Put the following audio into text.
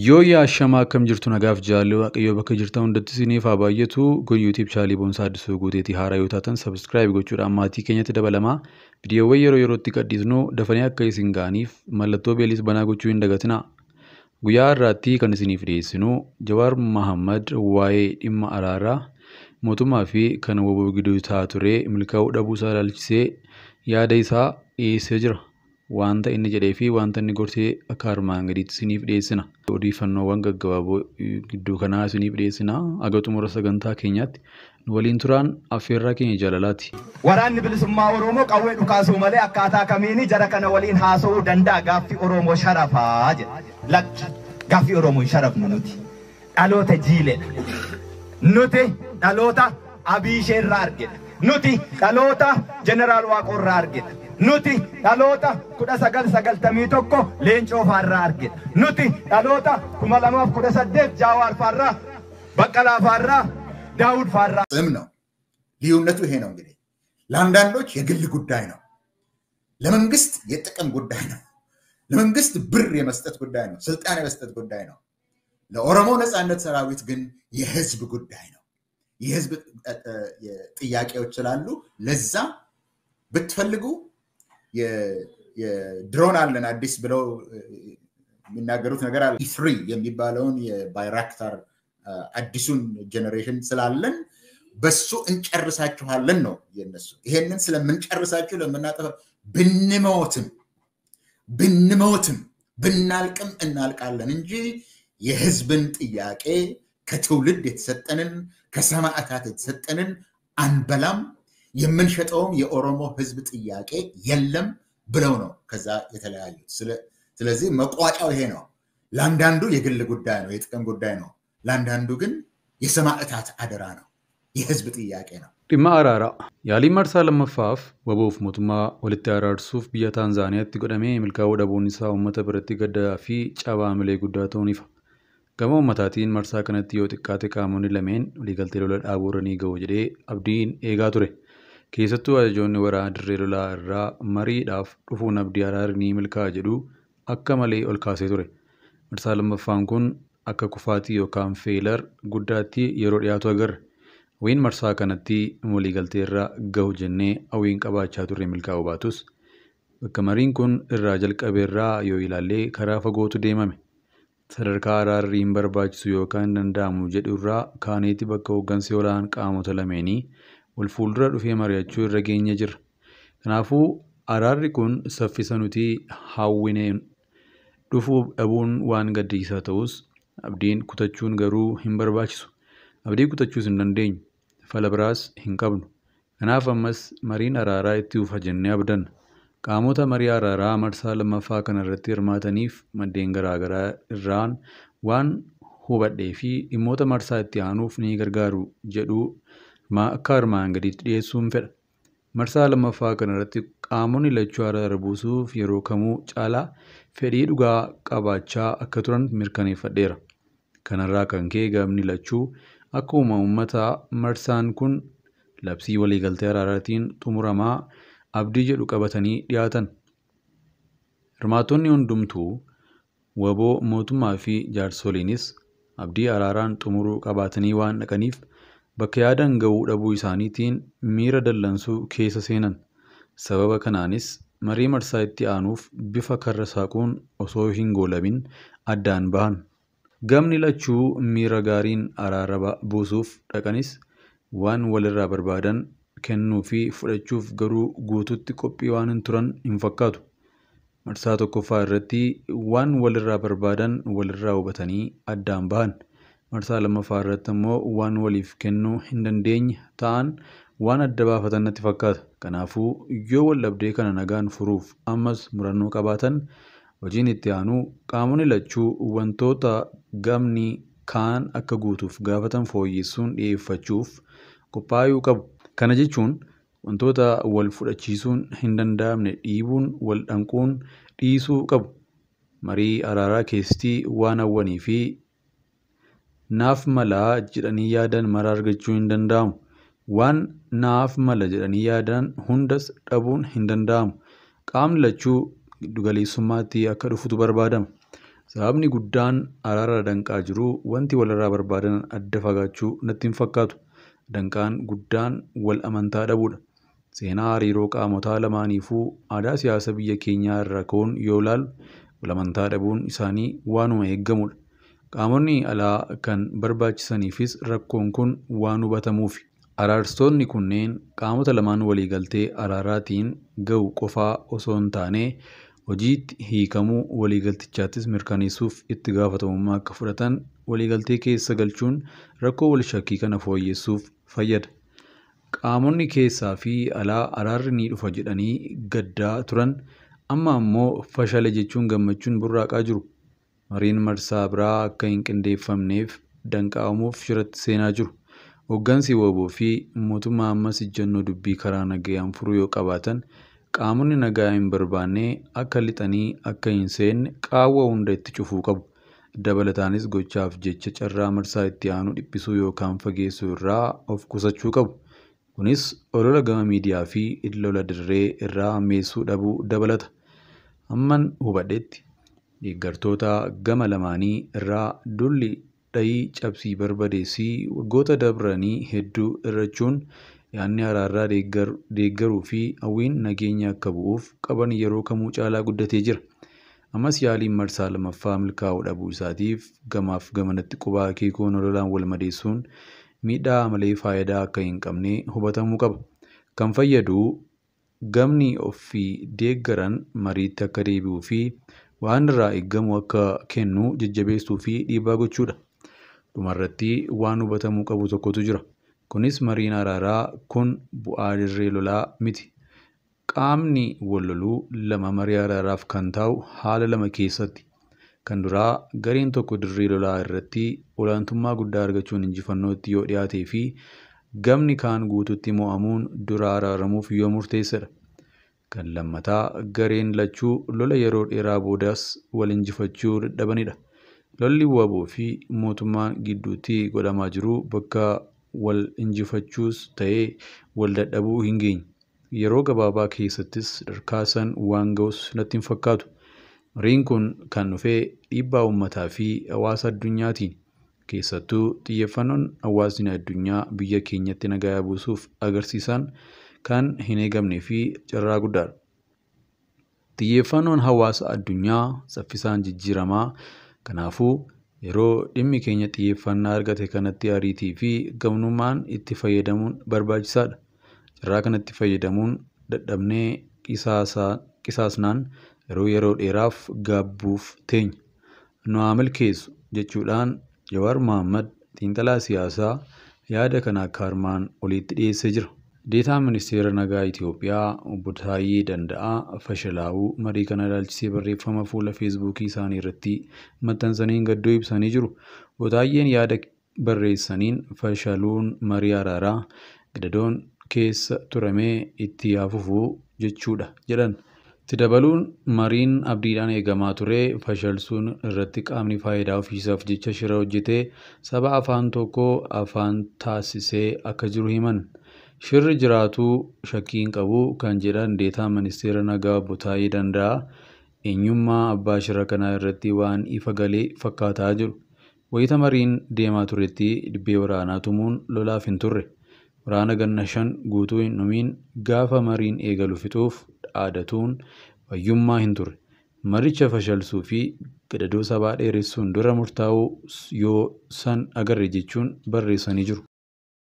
yoo yaashamaa akkam jirtu nagaaf jaallu waaqayyo bakka jirtan hundatti siniif haa baay'atu kun yuutiib chaalii boonsaa addisuu guuteetii haaraa yoo taatan sabskiraayib gochuudhaan maatii keenyatti dabalamaa viidiyoowwan yeroo yerootti qadhiisnu dafanii akka isin ga'aniif mallattoo beelis banaa gochuu hin dagatina guyyaa har'aatti kan isiniif dhiyeessinu jawaar mahammad waa'ee dhimma araaraa mootummaa fi kan waboo giduu ture milkaa'uu dhabuusaa ilaalchisee yaada isaa dhiyeessee jira. waanta inni jedhee fi waanta inni gorsee akka armaan gadiitti isiniif dhiyeessina. Odeeffannoowwan gaggabaaboo gidduu kanaa isiniif dhiyeessina. Aga xumura sagantaa keenyaatti waliin turaan affeerraa keenya jaalalaati. Waraanni bilisummaa Oromoo qawwee dhukaasuu malee akkaataa kamiini jara kana waliin haasa'uu danda'a gaaffii Oromoo sharafaa jedha. Oromoo hin sharafnu Abiishee irraa argina. Nuti dhaloota Jeneraal Waaqoorraa argina. Nuti dhaloota kudha sagal sagaltamii tokko Leencoofaarraa argina. Nuti dhaloota kuma lamaaf kudha saddeet Jaawaarfaarraa Baqqalaafaarraa ዳውድ ጽም ነው። ልዩነቱ ይሄ ነው እንግዲህ ለአንዳንዶች የግል ጉዳይ ነው፣ ለመንግስት የጥቅም ጉዳይ ነው፣ ለመንግስት ብር የመስጠት ጉዳይ ነው፣ ስልጣን የመስጠት ጉዳይ ነው። ለኦሮሞ ነፃነት ሰራዊት ግን የህዝብ ጉዳይ ነው። የህዝብ ጥያቄዎች ስላሉ ለዛ ብትፈልጉ ድሮን አለን አዲስ ብለው የሚናገሩት ነገር አለ ኢስሪ e የሚባለውን የባይራክታር አዲሱን ጀኔሬሽን ስላለን በሱ እንጨርሳችኋለን ነው የነሱ። ይሄንን ስለምንጨርሳችሁ ለምናጠፋ ብንሞትም ብንሞትም ብናልቅም እናልቃለን እንጂ የህዝብን ጥያቄ ከትውልድ የተሰጠንን ከሰማዕታት የተሰጠንን አንበላም፣ የምንሸጠውም የኦሮሞ ህዝብ ጥያቄ የለም ብለው ነው ከዛ የተለያዩት። ስለዚህ መቋጫው ይሄ ነው። ለአንዳንዱ የግል ጉዳይ ነው፣ የጥቅም ጉዳይ ነው። ለአንዳንዱ ግን የሰማዕታት አደራ ነው፣ የህዝብ ጥያቄ ነው። ዲማ አራራ ያሊ ለመፋፍ ወበውፍ ሞቱማ ወልት አራርሱፍ ብያ ታንዛኒያ ቲ ቅደሜ ምልካ ወደቦኒሳ ውመተ ብረቲ ገዳፊ ጨባ ምሌ ጉዳተውን ይፋ Gamoo uummataatiin marsaa kanatti yoo xiqqaate qaamonni lameen waliigaltee lola dhaabuu irra ni ga'u jedhee abdiin eegaa ture. Keessattuu ajajoonni waraana dirree lolaa irraa mariidhaaf dhufuun abdii Haraar ni milkaa'a jedhu akka malee ol kaasee ture. Marsaa lammaffaan kun akka kufaatii yookaan feelar guddaatti yeroo dhiyaatu agarra. Hawwiin marsaa kanatti waliigaltee irra gahu jennee hawwiin qabaachaa turre milkaa'uu baatus bakka mariin kun irraa jalqabe yoo ilaalle karaa fagootu deemame. sadarkaa araarri hin barbaachisu yookaan hin danda'amu jedhu irraa kaaniitti bakka hooggansi olaan qaamota lameenii wal fuuldura dhufee mari'achuu irra geenya jira. Kanaafuu araarri kun saffisa nuti hawwineen dhufuu dhabuun waan gaddiisaa ta'us abdiin kutachuun garuu hin barbaachisu. Abdii kutachuus hin dandeenyu. Fala biraas hin qabnu. Kanaaf ammas mariin araaraa itti ufa jennee abdanna. Qaamota marii araaraa marsaa lammaffaa kanarratti hirmaataniif maddeen garaa garaa irraan waan hubadhee fi dhimmoota marsaa itti aanuuf ni gargaaru jedhu akka armaan gadiitti dhiyeessuun fedha. Marsaa lammaffaa kanarratti qaamonni lachuu araara buusuuf yeroo kamuu caalaa fedhii dhugaa qabaachaa akka turan mirkaneeffadheera. Kanarraa kan ka'e gamni lachuu akkuma ummata marsaan kun labsii waliigaltee araaraatiin xumuramaa abdii jedhu qabatanii dhiyaatan. Hirmaatonni hundumtuu waboo mootummaa fi jaarsoliinis abdii araaraan xumuruu qabaatanii waan dhaqaniif bakka yaadan ga'uu dhabuu isaaniitiin miira dallansuu keessa seenan. Sababa kanaanis marii marsaa itti aanuuf bifa karra saaquun osoo hin goolamin addaan bahan. Gamni lachuu miira gaariin araara buusuuf dhaqanis waan walirraa barbaadan kennuu fi fudhachuuf garuu guututti qophii waan hin turan hin fakkaatu. Marsaa tokkoffaa irratti waan walirraa barbaadan walirraa hubatanii addaan bahan. Marsaa lammaffaa irratti immoo waan waliif kennuu hin dandeenye ta'an waan adda baafatan natti fakkaata. Kanaafuu yoo wallabdee kana nagaan furuuf ammas murannoo qabaatan hojiin itti aanuu qaamonni lachuu wantoota gamni kaan akka guutuuf gaafatan fooyyessuun dhiyeeffachuuf qophaa'uu qabu. Kana jechuun wantoota wal fudhachiisuun hin danda'amne dhiibuun, wal danquun dhiisuu qabu. Marii araaraa keessatti waan hawwanii fi naaf malaa jedhanii yaadaan maraa argachuu hin danda'amu. Waan naaf mala jedhanii yaadaan hundas dhabuun hin danda'amu. Qaamni lachuu giddu akka dhufutu barbaadama. Sababni guddaan araara danqaa jiru wanti walirraa barbaadan adda fagaachuu natti hin fakkaatu. danqaan guddaan wal amantaa dha. Seenaa hariiroo qaamotaa lamaaniifuu aadaa siyaasa biyya keenyaa irra ka'uun yoo ilaalu wal amantaa dhabuun isaanii waanuma dha. Qaamonni alaa kan barbaachisaniifis rakkoon kun waan hubatamuufi. Araarstonni kunneen qaamota lamaan waliigaltee araaraatiin gahu qofaa osoo hin taane hojiitti hiikamuu waliigaltichaattis mirkaneessuuf itti gaafatamummaa akka fudhatan waliigaltee keessa galchuun rakkoo wal shakkii kana fooyyessuuf fayyada. Qaamonni keessaa fi alaa araarri ni dhufa jedhanii gaddaa turan. Amma ammoo fashale jechuun gammachuun burraaqaa jiru. Mariin marsaa biraa akka hin qindeeffamneef danqaamuuf shiratti seenaa jiru. Hooggansi WBO fi mootummaa ammas ejjennoo dubbii karaa nagayaan furuu yoo qabaatan qaamonni nagaa hin barbaanne akka lixanii akka hin seenne qaawwa hunda itti cufuu qabu. Dabalataanis gochaaf jecha carraa marsaa itti aanu dhiphisuu yookaan fageessuu irraa of qusachuu qabu. Kunis olola gama miidiyaa fi lola dirree irraa hammeessuu dhabuu dabalata. Amman hubadhetti deeggartoota gama lamaanii irraa dulli dhayii cabsii barbadeessii waggoota dabranii hedduu irrachuun yaadni araarraa deeggaruu fi hawwiin nageenya akka bu'uuf qaban yeroo kamuu caalaa guddatee jira. amas yaaliin marsaa lammaffaa milkaa'uu dhabuu isaatiif gamaaf gamanatti qubaa kiikoon lolaan wal madeessuun miidhaa malee faayidaa akka hin qabne hubatamuu qaba. Kan fayyadu gamni ofii deeggaran mariitti akka deebi'uu fi waan irraa eeggamu akka kennu jajjabeessuu fi dhiibbaa gochuudha. Dhumarratti waan hubatamuu qabu tokkotu jira. Kunis mariin araaraa kun bu'aa dirree lolaa miti. Qaamni walloluu lama araaraaf kan ta'u haala lama keessatti. Kan duraa gareen tokko dirree lolaa irratti olaantummaa guddaa argachuun injifannootti yoo dhiyaatee fi gamni kaan guutuutti mo'amuun dura araaramuuf yoo murteessedha. Kan lammataa gareen lachuu lola yeroo dheeraa boodas wal injifachuu dadhabanidha. Lolli WBO fi mootummaan gidduutti godhamaa jiru bakka wal injifachuus ta'ee wal dadhabuu hin geenye. yeroo gabaabaa keessattis darkaasan waan ga'us natti hin fakkaatu. Mariin kun kan dhufee dhiibbaa uummataa fi hawaasa addunyaatiin keessattuu xiyyeeffannoon hawaasni addunyaa biyya keenyatti nagaa buusuuf agarsiisan kan hin eegamnee fi carraa guddaadha. hawaasa addunyaa saffisaan jijjiiramaa kanaafuu yeroo dhimmi keenya xiyyeeffannaa argate kanatti ariitii fi gamnummaan itti fayyadamuun barbaachisaadha. irraa kanatti fayyadamuun dadhabnee qisaasnaan yeroo yeroo dheeraaf gaabbuuf teenya. Nu haa milkeessu jechuudhaan Jawaar Mohaammed xiinxalaa siyaasaa yaada kana akka armaan oliitti dhiyeessee jira. Deetaan Ministeera Nagaa Itoophiyaa Obbo Taayyee Danda'aa Fashalaawuu marii kana laalchisee barreeffama fuula feesbuukii isaanii irratti maxxansaniin gaddoo ibsanii jiru. Obbo yaada barreessaniin fashaluun marii araaraa, gidadoon keessa turamee itti haa jechuudha jedhan. Itti dabaluun mariin abdiidhaan eegamaa ture fashalsuun irratti qaamni faayidaa ofiisaaf jecha shira hojjetee saba afaan tokkoo afaan taasisee akka jiru himan. Shirri jiraatuu shakkiin qabu kan jedhan deetaan ministeera nagaa obbo Taayee Danda'a. Eenyummaa abbaa shira kanaa irratti waan ifa galee fakkaataa jiru. Wayita mariin deemaa turetti dibbee waraanaa tumuun lolaaf hin turre. Waraana ganna shan guutuu hin dhumiin gaafa mariin eegalu fixuuf dhaadatuun fayyummaa hin turre. Maricha fashalsuu fi gadadoo sabaa dheeressuun dura murtaa'uu yoo san agarre jechuun barreessanii jiru.